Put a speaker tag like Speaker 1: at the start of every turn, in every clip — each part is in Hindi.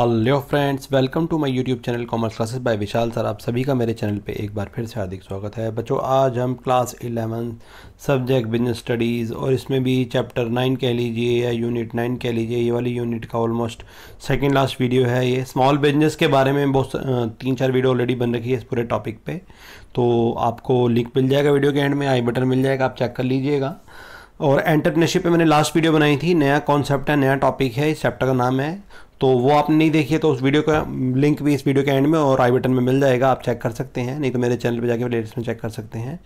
Speaker 1: hello friends welcome to my YouTube channel commerce classes by Vishal sir आप सभी का मेरे चैनल पे एक बार फिर से हार्दिक स्वागत है बच्चों आज हम class eleven subject business studies और इसमें भी चैप्टर नाइन कह लीजिए या यूनिट नाइन कह लीजिए ये वाली यूनिट का ऑलमोस्ट सेकेंड लास्ट वीडियो है ये स्मॉल बिजनेस के बारे में बहुत तीन चार वीडियो ऑलरेडी बन रखी है इस पूरे टॉपिक पर तो आपको लिंक मिल जाएगा वीडियो के एंड में आई बटन मिल जाएगा आप चेक कर लीजिएगा और एंटरप्रेनरशिप पे मैंने लास्ट वीडियो बनाई थी नया कॉन्सेप्ट है नया टॉपिक है इस चैप्टर का नाम है तो वो आपने नहीं देखी है तो उस वीडियो का लिंक भी इस वीडियो के एंड में और आई बटन में मिल जाएगा आप चेक कर सकते हैं नहीं तो मेरे चैनल पर जाके प्लेलिस्ट में चेक कर सकते हैं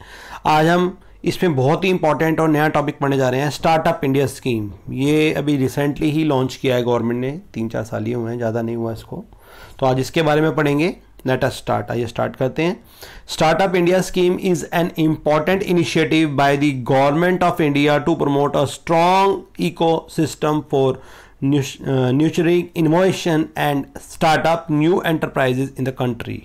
Speaker 1: आज हम इसमें बहुत ही इंपॉर्टेंट और नया टॉपिक पढ़ने जा रहे हैं स्टार्टअप इंडिया स्कीम ये अभी रिसेंटली ही लॉन्च किया है गवर्नमेंट ने तीन चार साल ही हुए हैं ज़्यादा नहीं हुआ इसको तो आज इसके बारे में पढ़ेंगे नेट अ स्टार्ट आइए स्टार्ट करते हैं startup India scheme is an important initiative by the government of India to promote a strong system for Uh, nurturing innovation and start up new enterprises in the country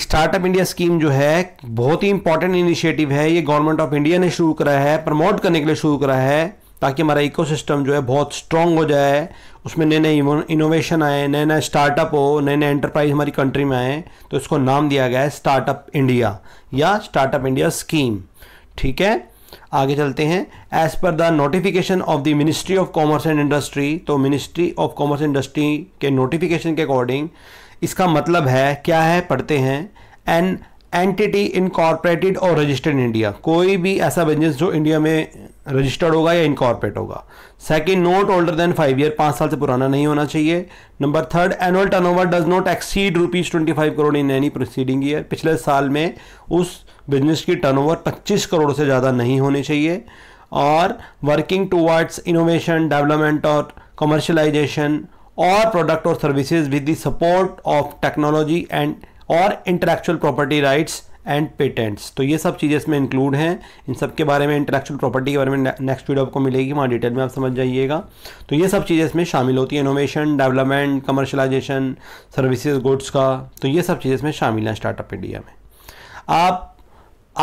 Speaker 1: startup India scheme जो है बहुत ही इंपॉर्टेंट इनिशिएटिव है ये गवर्नमेंट ऑफ इंडिया ने शुरू करा है प्रमोट करने के लिए शुरू करा है ताकि हमारा इकोसिस्टम जो है बहुत स्ट्रांग हो जाए उसमें नए नए इनोवेशन आए नए नए स्टार्टअप हो नए नए एंटरप्राइज हमारी कंट्री में आए तो इसको नाम दिया गया है स्टार्टअप इंडिया या स्टार्टअप इंडिया स्कीम ठीक है आगे चलते हैं as per the notification of the ministry of commerce and industry तो मिनिस्ट्री ऑफ कॉमर्स इंडस्ट्री के नोटिफिकेशन के अकॉर्डिंग इसका मतलब है क्या है पढ़ते हैं एन एंटिटी इनकॉर्पोरेटेड और रजिस्टर्ड इंडिया कोई भी ऐसा बिजनेस जो इंडिया में रजिस्टर्ड होगा या इनकॉर्पोरेट होगा second not older than five year पाँच साल से पुराना नहीं होना चाहिए number third annual turnover does not exceed rupees twenty five crore in any proceeding year पिछले साल में उस बिजनेस की टर्नओवर पच्चीस करोड़ से ज़्यादा नहीं होनी चाहिए और वर्किंग टूवर्ड्स इनोवेशन डेवलपमेंट और कमर्शलाइजेशन और प्रोडक्ट और services with the support of technology and और intellectual property rights and patents तो ये सब चीज़ें इसमें इंक्लूड हैं इन सब के बारे में इंटरेक्चुअल प्रॉपर्टी के बारे में नेक्स्ट वीडियो आपको मिलेगी वहाँ डिटेल में आप समझ जाइएगा तो ये सब चीज़ें इसमें शामिल होती है innovation development commercialisation services goods का तो ये सब चीज़ें इसमें शामिल हैं स्टार्टअप इंडिया में आप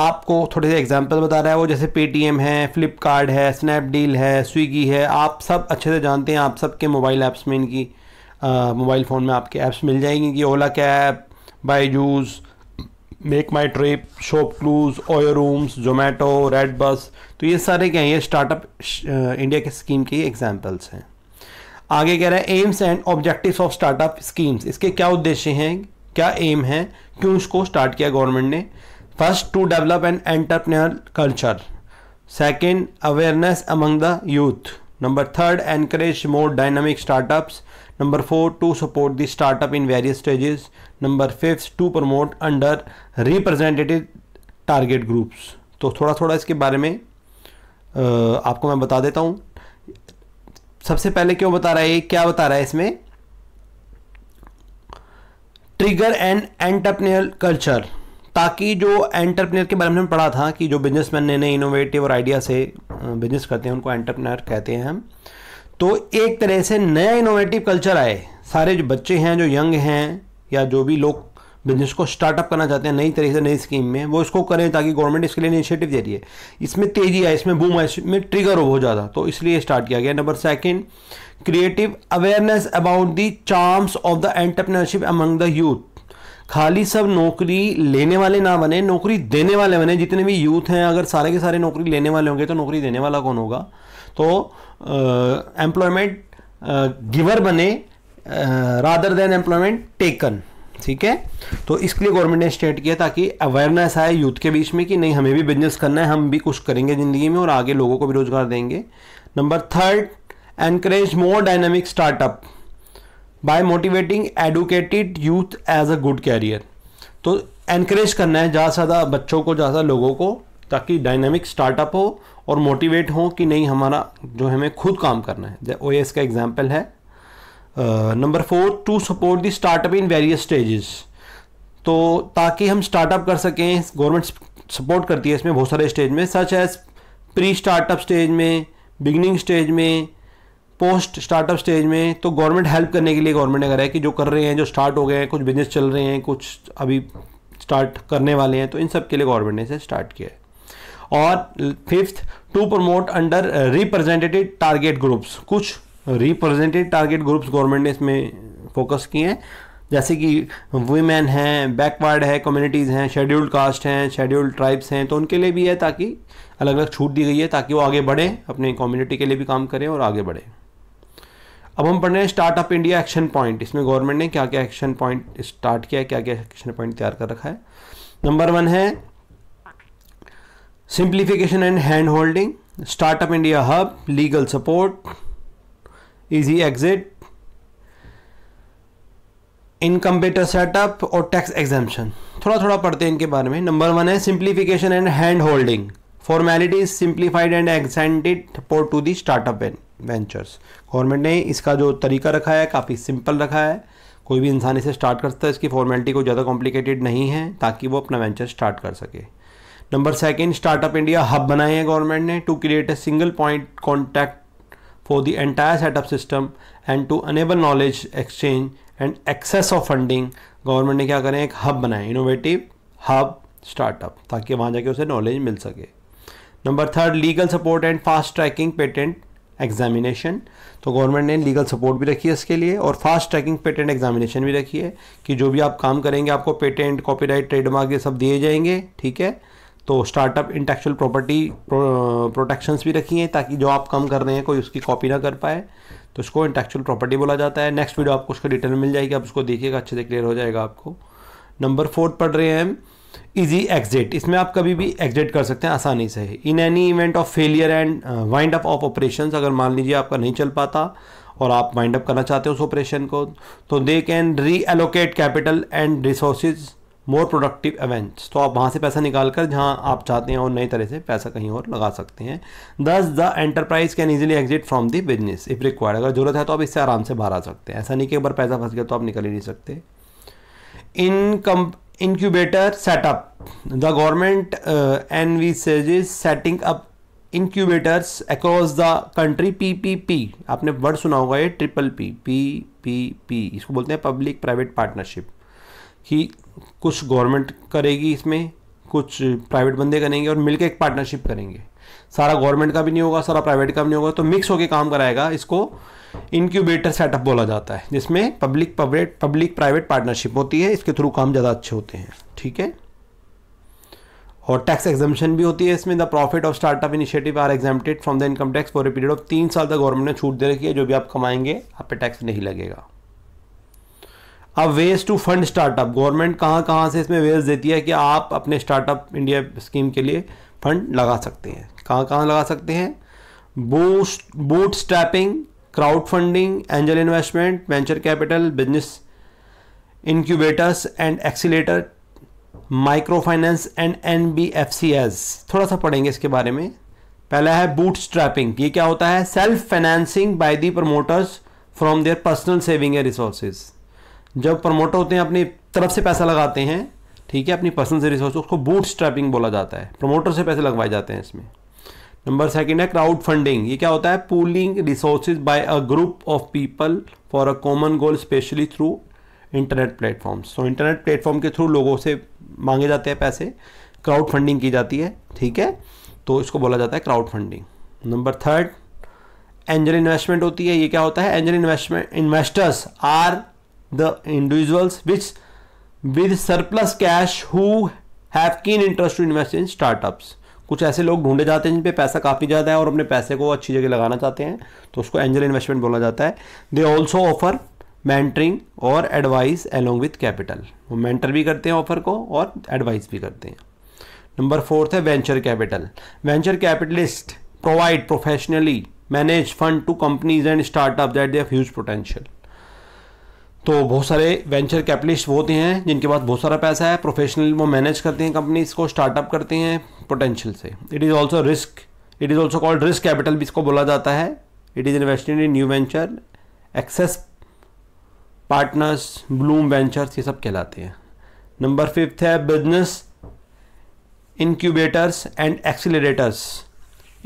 Speaker 1: आपको थोड़े से एग्जाम्पल बता रहा है वो जैसे पेटीएम है फ्लिपकार्ट है स्नैपडील है स्विगी है आप सब अच्छे से जानते हैं आप सबके मोबाइल ऐप्स में इनकी मोबाइल फ़ोन में आपके ऐप्स मिल जाएंगी कि Ola cab juice make my trip ShopClues OYO rooms Zomato redBus तो ये सारे क्या हैं ये स्टार्टअप इंडिया के स्कीम के एग्जाम्पल्स हैं आगे कह रहे हैं aims and objectives of startup schemes इसके क्या उद्देश्य हैं क्या एम है क्यों इसको स्टार्ट किया गवर्नमेंट ने first to develop an entrepreneur culture second awareness among the youth number third encourage more dynamic startups number four to support the startup in various stages number fifth to promote under representative target groups तो थोड़ा थोड़ा इसके बारे में आपको मैं बता देता हूँ सबसे पहले क्यों बता रहा है क्या बता रहा है इसमें ट्रिगर एंड एंटरप्रेन्योर कल्चर ताकि जो एंटरप्रेन्योर के बारे में हमने पढ़ा था कि जो बिजनेसमैन नए नए इनोवेटिव और आइडिया से बिजनेस करते हैं उनको एंटरप्रेन्योर कहते हैं हम तो एक तरह से नया इनोवेटिव कल्चर आए सारे जो बच्चे हैं जो यंग हैं या जो भी लोग बिजनेस को स्टार्टअप करना चाहते हैं नई तरह से नई स्कीम में वो इसको करें ताकि गवर्नमेंट इसके लिए इनिशिएटिव दे रही है इसमें तेजी आए इसमें बूम आए इसमें ट्रिगर हो ज़्यादा तो इसलिए स्टार्ट किया गया number second creative awareness about the charms of the entrepreneurship among the youth खाली सब नौकरी लेने वाले ना बने नौकरी देने वाले बने जितने भी यूथ हैं अगर सारे के सारे नौकरी लेने वाले होंगे तो नौकरी देने वाला कौन होगा तो एम्प्लॉयमेंट गिवर बने रादर देन एम्प्लॉयमेंट टेकन ठीक है तो इसके लिए गवर्नमेंट ने स्टेट किया ताकि अवेयरनेस आए यूथ के बीच में कि नहीं हमें भी बिजनेस करना है हम भी कुछ करेंगे ज़िंदगी में और आगे लोगों को भी रोज़गार देंगे number third encourage more dynamic startup by motivating educated youth as a good career तो एनकरेज करना है ज़्यादा से ज़्यादा बच्चों को ज़्यादा लोगों को ताकि डायनेमिक स्टार्टअप हो और मोटिवेट हो कि नहीं हमारा जो हमें खुद काम करना है ओ एस का एग्जाम्पल है number four to support the startup in various stages तो ताकि हम स्टार्टअप कर सकें गवर्नमेंट सपोर्ट करती है इसमें बहुत सारे स्टेज में such as pre startup stage में बिगनिंग स्टेज में पोस्ट स्टार्टअप स्टेज में तो गवर्नमेंट हेल्प करने के लिए गवर्नमेंट ने करा है कि जो कर रहे हैं जो स्टार्ट हो गए हैं कुछ बिजनेस चल रहे हैं कुछ अभी स्टार्ट करने वाले हैं तो इन सब के लिए गवर्नमेंट ने इसे स्टार्ट किया है और fifth to promote under representative target groups कुछ रिप्रेजेंटेटिव टारगेट ग्रुप्स गवर्नमेंट ने इसमें फोकस किए हैं जैसे कि वीमेन हैं बैकवर्ड है कम्युनिटीज़ हैं शेड्यूल्ड कास्ट हैं शेड्यूल्ड ट्राइब्स हैं तो उनके लिए भी है ताकि अलग अलग छूट दी गई है ताकि वो आगे बढ़ें अपने कम्युनिटी के लिए भी काम करें और आगे बढ़ें अब हम पढ़ रहे हैं स्टार्टअप इंडिया एक्शन पॉइंट इसमें गवर्नमेंट ने क्या क्या एक्शन पॉइंट स्टार्ट किया है क्या क्या एक्शन पॉइंट तैयार कर रखा है नंबर वन है simplification and hand holding startup India hub legal support easy exit income better setup और टैक्स एग्जामेशन थोड़ा थोड़ा पढ़ते हैं इनके बारे में नंबर वन है simplification and hand holding formalities simplified and accented support to the startup ventures government ने इसका जो तरीका रखा है काफ़ी सिंपल रखा है कोई भी इंसान इसे स्टार्ट करता है इसकी फॉर्मेलिटी को ज़्यादा कॉम्प्लिकेटेड नहीं है ताकि वो अपना वेंचर स्टार्ट कर सके number second startup India hub बनाए हैं गवर्नमेंट ने to create a single point contact for the entire setup system and to enable knowledge exchange and access of funding government ने क्या करें एक हब बनाए इनोवेटिव हब स्टार्टअप ताकि वहाँ जाके उसे नॉलेज मिल सके number third legal support and fast tracking patent examination तो गवर्नमेंट ने लीगल सपोर्ट भी रखी है इसके लिए और फास्ट ट्रैकिंग पेटेंट एग्जामिनेशन भी रखी है कि जो भी आप काम करेंगे आपको पेटेंट कॉपीराइट ट्रेडमार्क ये सब दिए जाएंगे ठीक है तो स्टार्टअप इंटेक्चुअल प्रॉपर्टी प्रोटेक्शंस भी रखी हैं ताकि जो आप कम कर रहे हैं कोई उसकी कॉपी ना कर पाए तो उसको इंटेक्चुअल प्रॉपर्टी बोला जाता है नेक्स्ट वीडियो आपको उसका डिटेल मिल जाएगी आप उसको देखिएगा अच्छे से क्लियर हो जाएगा आपको नंबर फोर्थ पढ़ रहे हैं इजी एग्जिट इसमें आप कभी भी एग्जिट कर सकते हैं आसानी से in any event of failure and wind up of operation अगर मान लीजिए आपका नहीं चल पाता और आप वाइंड अप करना चाहते हो उस ऑपरेशन को तो they can reallocate capital and resources more productive events तो आप वहाँ से पैसा निकाल कर जहाँ आप चाहते हैं और नई तरह से पैसा कहीं और लगा सकते हैं thus the enterprise can easily exit from the business if required अगर जरूरत है तो आप इससे आराम से बाहर आ सकते हैं ऐसा नहीं कि एक बार पैसा फंस गया तो आप निकल ही नहीं सकते कम incubator setup the government N V is setting up incubators across the country P P P आपने वर्ड सुना होगा ये triple P P P P इसको बोलते हैं पब्लिक प्राइवेट पार्टनरशिप कि कुछ गवर्नमेंट करेगी इसमें कुछ प्राइवेट बंदे करेंगे और मिलकर एक पार्टनरशिप करेंगे सारा गवर्नमेंट का भी नहीं होगा सारा प्राइवेट का भी नहीं होगा तो मिक्स होकर काम कराएगा इसको इनक्यूबेटर सेटअप बोला जाता है जिसमें public public public private partnership होती है इसके थ्रू काम ज़्यादा अच्छे होते हैं ठीक है और टैक्स एग्जामेशन भी होती है इसमें the profit of startup initiative are exempted from the income tax for a period of तीन साल तक गवर्नमेंट ने छूट दे रखी है जो भी आप कमाएंगे आप पे टैक्स नहीं लगेगा अब ways to fund startup government कहाँ कहाँ से इसमें वेज देती है कि आप अपने स्टार्टअप इंडिया स्कीम के लिए फंड लगा सकते हैं कहाँ कहाँ लगा सकते हैं boost bootstrapping crowd funding angel investment venture capital business incubators and accelerators micro finance and N B F C S थोड़ा सा पढ़ेंगे इसके बारे में पहला है बूट स्ट्रैपिंग ये क्या होता है self financing by the promoters from their personal saving and resources जब प्रमोटर होते हैं अपनी तरफ से पैसा लगाते हैं ठीक है अपनी पर्सनल से रिसोर्स उसको बूट स्ट्रैपिंग बोला जाता है प्रमोटर से पैसे लगवाए जाते हैं इसमें नंबर सेकंड है क्राउड फंडिंग ये क्या होता है pooling resources by a group of people for a common goal specially through internet platform so internet platform के थ्रू लोगों से मांगे जाते हैं पैसे क्राउड फंडिंग की जाती है ठीक है तो इसको बोला जाता है crowd funding number third angel investment होती है ये क्या होता है angel investment investors are the individuals which with surplus cash who have keen interest to invest in startups कुछ ऐसे लोग ढूंढे जाते हैं जिन पे पैसा काफ़ी ज़्यादा है और अपने पैसे को अच्छी जगह लगाना चाहते हैं तो उसको एंजल इन्वेस्टमेंट बोला जाता है दे ऑल्सो ऑफर मैंटरिंग और एडवाइस एलोंग विथ कैपिटल वो मैंटर भी करते हैं ऑफर को और एडवाइस भी करते हैं नंबर फोर्थ है venture capital venture capitalist provide professionally manage fund to companies and startup that have huge potential तो बहुत सारे वेंचर कैपिटलिस्ट वो होते हैं जिनके पास बहुत सारा पैसा है प्रोफेशनल वो मैनेज करते हैं कंपनीज को स्टार्टअप करते हैं पोटेंशियल से it is also risk it is also called risk capital भी इसको बोला जाता है it is investing in new venture Accel partners Blume ventures ये सब कहलाते हैं नंबर फिफ्थ है business incubators and accelerators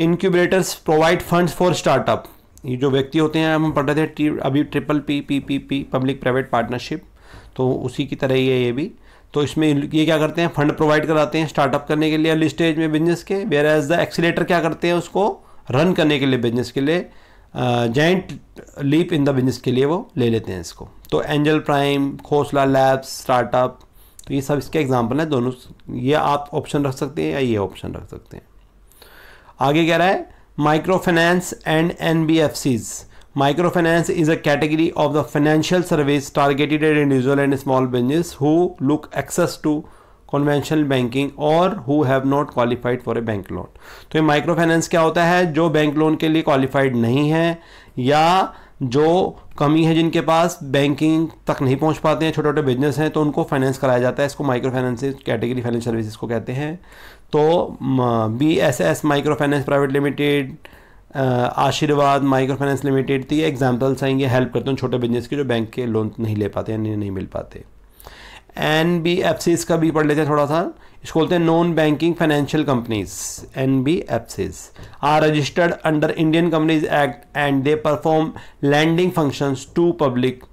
Speaker 1: incubators provide funds for startup ये जो व्यक्ति होते हैं हम पढ़ रहे थे अभी triple P P P P public private partnership तो उसी की तरह ही है ये भी तो इसमें ये क्या करते हैं फंड प्रोवाइड कराते हैं स्टार्टअप करने के लिए अर्ली स्टेज में बिजनेस के वेयर एज द एक्सीटर क्या करते हैं उसको रन करने के लिए बिजनेस के लिए giant leap in the business के लिए वो ले लेते हैं इसको तो angel prime Khosla labs startup तो ये सब इसके एग्जाम्पल हैं दोनों ये आप ऑप्शन रख सकते हैं या ये ऑप्शन रख सकते हैं आगे कह रहा है micro finance and N B F Cs micro finance is a category of the financial service targeted at individual and small business who lack access to conventional banking और who have not qualified for a bank loan तो ये माइक्रो फाइनेंस क्या होता है जो बैंक लोन के लिए क्वालिफाइड नहीं है या जो कमी है जिनके पास बैंकिंग तक नहीं पहुंच पाते हैं छोटे छोटे बिजनेस हैं तो उनको फाइनेंस कराया जाता है इसको micro finance category finance services को कहते हैं तो B S S micro finance private limited Aashirvad micro finance limited तो ये एग्जाम्पल्स आएंगे हेल्प करते हैं छोटे बिजनेस की जो बैंक के लोन नहीं ले पाते हैं नहीं, नहीं मिल पाते एन बी एफ सी इसका भी पढ़ लेते हैं थोड़ा सा इसको बोलते हैं non banking financial companies N B Cs are registered under Indian companies act and they perform lending functions to public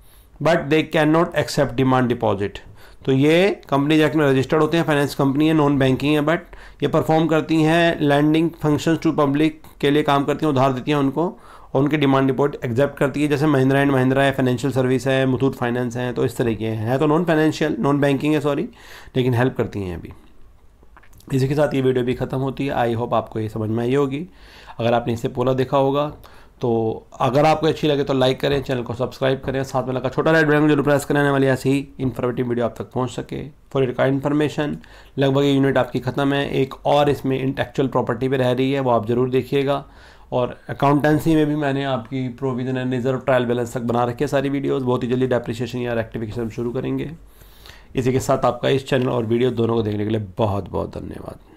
Speaker 1: but they can not accept demand deposit तो ये कंपनीज एक्ट में रजिस्टर्ड होते हैं फाइनेंस कंपनी है नॉन बैंकिंग है बट ये परफॉर्म करती हैं लैंडिंग फंक्शंस टू पब्लिक के लिए काम करती हैं उधार देती हैं उनको और उनकी डिमांड रिपोर्ट एक्सेप्ट करती है जैसे महिंद्रा एंड महिंद्रा है फाइनेंशियल सर्विस है मुथूट फाइनेंस है तो इस तरीके हैं तो है तो नॉन फाइनेंशियल नॉन बैंकिंग है सॉरी लेकिन हेल्प करती हैं अभी इसी के साथ ये वीडियो भी ख़त्म होती है आई होप आपको ये समझ में आई होगी अगर आपने इसे पूरा देखा होगा तो अगर आपको अच्छी लगे तो लाइक करें चैनल को सब्सक्राइब करें साथ में लगा छोटा रेड बैंक जरूर प्रेस कराने वाली ऐसी ही इन्फॉर्मेटिव वीडियो आप तक पहुंच सके फॉर इट का इन्फॉर्मेशन लगभग ये यूनिट आपकी ख़त्म है एक और इसमें इंटेक्चुअल प्रॉपर्टी पर रह रही है वो आप ज़रूर देखिएगा और अकाउंटेंसी में भी मैंने आपकी provision and reserve trial balance तक बना रखी है सारी वीडियोज़ बहुत ही जल्दी डेप्रिशिएशन या रेक्टिफिकेशन शुरू करेंगे इसी के साथ आपका इस चैनल और वीडियो दोनों को देखने के लिए बहुत बहुत धन्यवाद